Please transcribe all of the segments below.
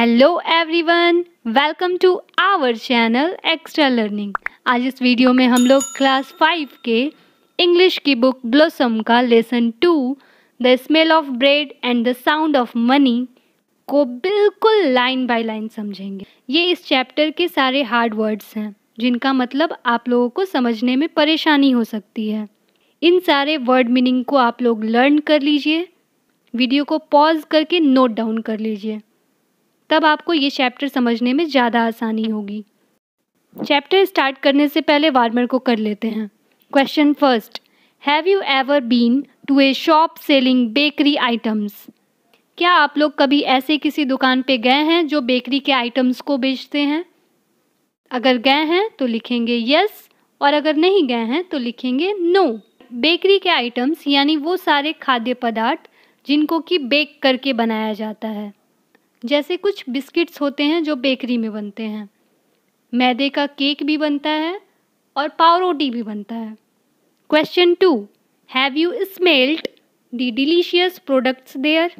Hello everyone welcome to our channel extra learning आज इस video में हम लोग क्लास फाइव के इंग्लिश की बुक ब्लॉसम का lesson two the smell of bread and the sound of money को बिल्कुल लाइन बाय लाइन समझेंगे ये इस चैप्टर के सारे हार्ड वर्ड्स हैं जिनका मतलब आप लोगों को समझने में परेशानी हो सकती है इन सारे वर्ड मीनिंग को आप लोग लर्न कर लीजिए वीडियो को पॉज करके नोट डाउन कर लीजिए तब आपको ये चैप्टर समझने में ज़्यादा आसानी होगी चैप्टर स्टार्ट करने से पहले वार्मर को कर लेते हैं question first have you ever been to a shop selling bakery items क्या आप लोग कभी ऐसे किसी दुकान पे गए हैं जो बेकरी के आइटम्स को बेचते हैं अगर गए हैं तो लिखेंगे यस और अगर नहीं गए हैं तो लिखेंगे नो बेकरी के आइटम्स यानी वो सारे खाद्य पदार्थ जिनको कि बेक करके बनाया जाता है जैसे कुछ बिस्किट्स होते हैं जो बेकरी में बनते हैं मैदे का केक भी बनता है और पावरोटी भी बनता है question two have you smelt the delicious products there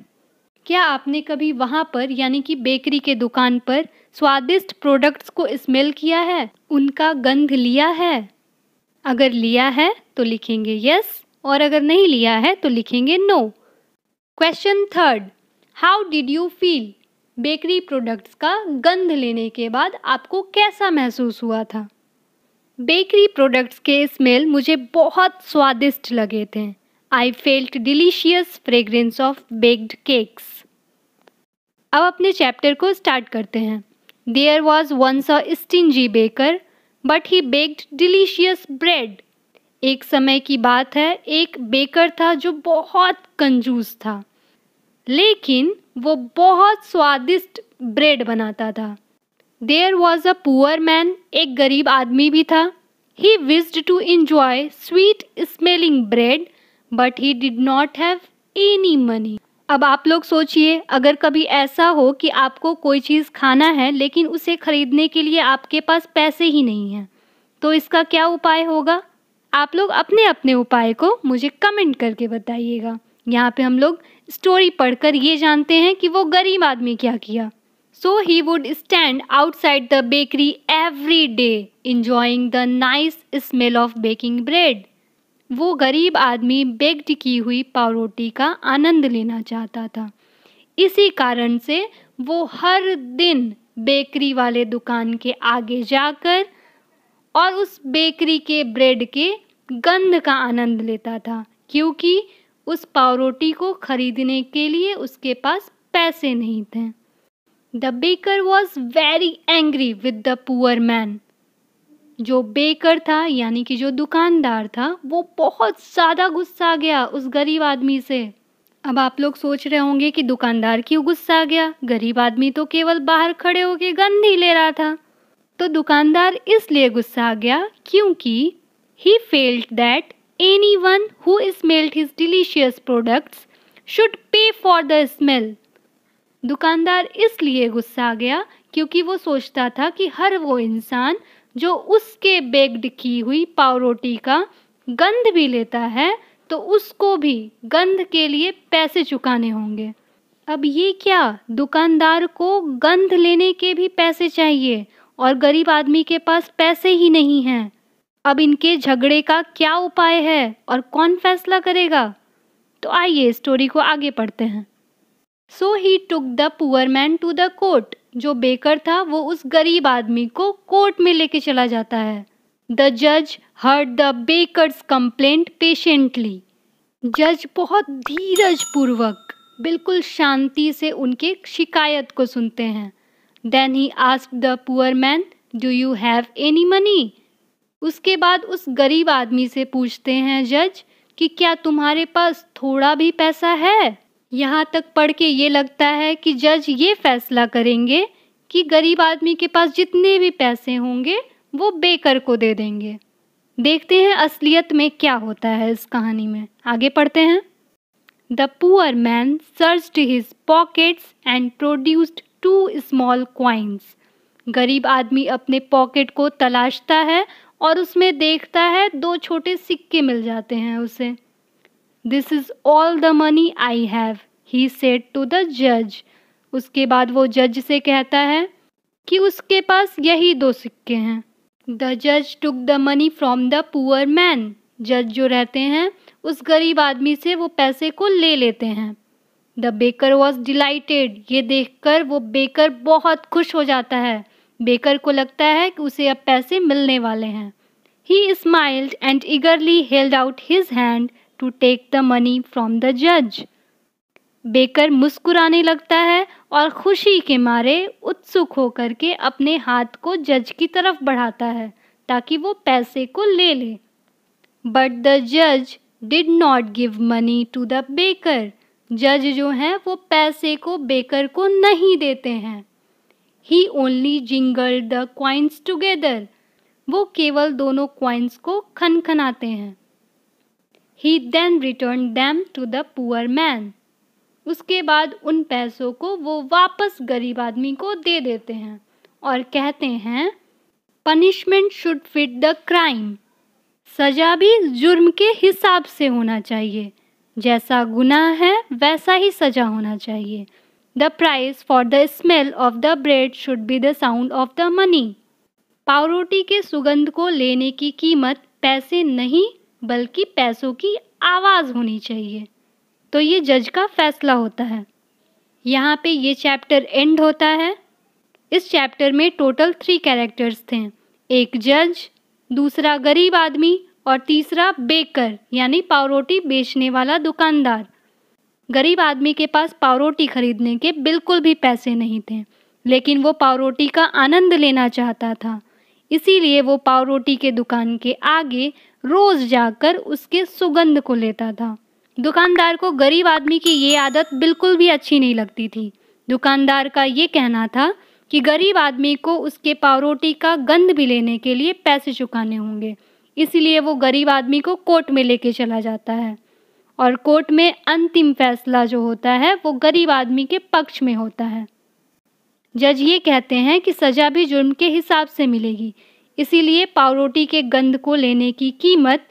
क्या आपने कभी वहाँ पर यानी कि बेकरी के दुकान पर स्वादिष्ट प्रोडक्ट्स को स्मेल किया है उनका गंध लिया है अगर लिया है तो लिखेंगे यस और अगर नहीं लिया है तो लिखेंगे no question third how did you feel bakery products का गंध लेने के बाद आपको कैसा महसूस हुआ था बेकरी प्रोडक्ट्स के स्मेल मुझे बहुत स्वादिष्ट लगे थे I felt delicious fragrance of baked cakes अब अपने चैप्टर को स्टार्ट करते हैं there was once a stingy baker but he baked delicious bread एक समय की बात है एक बेकर था जो बहुत कंजूस था लेकिन वो बहुत स्वादिष्ट ब्रेड बनाता था there was a poor man एक गरीब आदमी भी था he wished to enjoy sweet smelling bread but he did not have any money अब आप लोग सोचिए अगर कभी ऐसा हो कि आपको कोई चीज़ खाना है लेकिन उसे खरीदने के लिए आपके पास पैसे ही नहीं हैं तो इसका क्या उपाय होगा आप लोग अपने अपने उपाय को मुझे कमेंट करके बताइएगा यहाँ पे हम लोग स्टोरी पढ़कर ये जानते हैं कि वो गरीब आदमी क्या किया so he would stand outside the bakery every day enjoying the nice smell of baking bread वो गरीब आदमी बेक्ड की हुई पावरोटी का आनंद लेना चाहता था इसी कारण से वो हर दिन बेकरी वाले दुकान के आगे जाकर और उस बेकरी के ब्रेड के गंध का आनंद लेता था क्योंकि उस पावरोटी को खरीदने के लिए उसके पास पैसे नहीं थे the baker was very angry with the poor man जो बेकर था यानी कि जो दुकानदार था वो बहुत ज़्यादा गुस्सा आ गया उस गरीब आदमी से अब आप लोग सोच रहे होंगे कि दुकानदार क्यों गुस्सा आ गया गरीब आदमी तो केवल बाहर खड़े होके गंदी ले रहा था तो दुकानदार इसलिए गुस्सा आ गया क्योंकि he felt that Anyone who smelled his delicious products should pay for the smell. दुकानदार इसलिए गुस्सा आ गया क्योंकि वो सोचता था कि हर वो इंसान जो उसके बेग्ड की हुई पावरोटी का गंध भी लेता है तो उसको भी गंध के लिए पैसे चुकाने होंगे अब ये क्या दुकानदार को गंध लेने के भी पैसे चाहिए और गरीब आदमी के पास पैसे ही नहीं हैं अब इनके झगड़े का क्या उपाय है और कौन फैसला करेगा तो आइए स्टोरी को आगे पढ़ते हैं so he took the poor man to the court जो बेकर था वो उस गरीब आदमी को कोर्ट में लेके चला जाता है द जज heard the baker's complaint patiently जज बहुत धीरज पूर्वक बिल्कुल शांति से उनके शिकायत को सुनते हैं then he asked the poor man do you have any money उसके बाद उस गरीब आदमी से पूछते हैं जज कि क्या तुम्हारे पास थोड़ा भी पैसा है यहाँ तक पढ़ के ये लगता है कि जज ये फैसला करेंगे कि गरीब आदमी के पास जितने भी पैसे होंगे वो बेकर को दे देंगे देखते हैं असलियत में क्या होता है इस कहानी में आगे पढ़ते हैं the poor man searched his pockets and produced two small coins गरीब आदमी अपने पॉकेट को तलाशता है और उसमें देखता है दो छोटे सिक्के मिल जाते हैं उसे this is all the money I have he said to the जज उसके बाद वो जज से कहता है कि उसके पास यही दो सिक्के हैं द जज took the money from the poor man जज जो रहते हैं उस गरीब आदमी से वो पैसे को ले लेते हैं द बेकर वॉज डिलइटेड ये देखकर वो बेकर बहुत खुश हो जाता है बेकर को लगता है कि उसे अब पैसे मिलने वाले हैं he smiled and eagerly held out his hand to take the money from the जज बेकर मुस्कुराने लगता है और खुशी के मारे उत्सुक होकर के अपने हाथ को जज की तरफ बढ़ाता है ताकि वो पैसे को ले ले बट द जज did not give money to the baker जज जो हैं वो पैसे को बेकर को नहीं देते हैं he only jingle the coins together वो केवल दोनों क्वाइंस को खनखनाते हैं he then return them to the poor man उसके बाद उन पैसों को वो वापस गरीब आदमी को दे देते हैं और कहते हैं punishment should fit the crime सजा भी जुर्म के हिसाब से होना चाहिए जैसा गुनाह है वैसा ही सजा होना चाहिए the price for the smell of the bread should be the sound of the money पावरोटी के सुगंध को लेने की कीमत पैसे नहीं बल्कि पैसों की आवाज़ होनी चाहिए तो ये जज का फैसला होता है यहाँ पे ये चैप्टर एंड होता है इस चैप्टर में टोटल थ्री कैरेक्टर्स थे एक जज दूसरा गरीब आदमी और तीसरा बेकर यानी पावरोटी बेचने वाला दुकानदार गरीब आदमी के पास पावरोटी खरीदने के बिल्कुल भी पैसे नहीं थे लेकिन वो पावरोटी का आनंद लेना चाहता था इसीलिए वो पावरोटी के दुकान के आगे रोज़ जाकर उसके सुगंध को लेता था दुकानदार को गरीब आदमी की ये आदत बिल्कुल भी अच्छी नहीं लगती थी दुकानदार का ये कहना था कि गरीब आदमी को उसके पावरोटी का गंद भी लेने के लिए पैसे चुकाने होंगे इसलिए वो गरीब आदमी को कोर्ट में लेके चला जाता है और कोर्ट में अंतिम फैसला जो होता है वो गरीब आदमी के पक्ष में होता है जज ये कहते हैं कि सज़ा भी जुर्म के हिसाब से मिलेगी इसीलिए पावरोटी के गंध को लेने की कीमत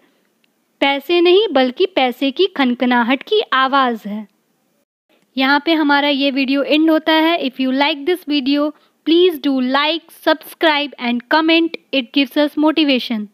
पैसे नहीं बल्कि पैसे की खनखनाहट की आवाज़ है यहाँ पे हमारा ये वीडियो एंड होता है if you like this video please do like subscribe and comment it gives us motivation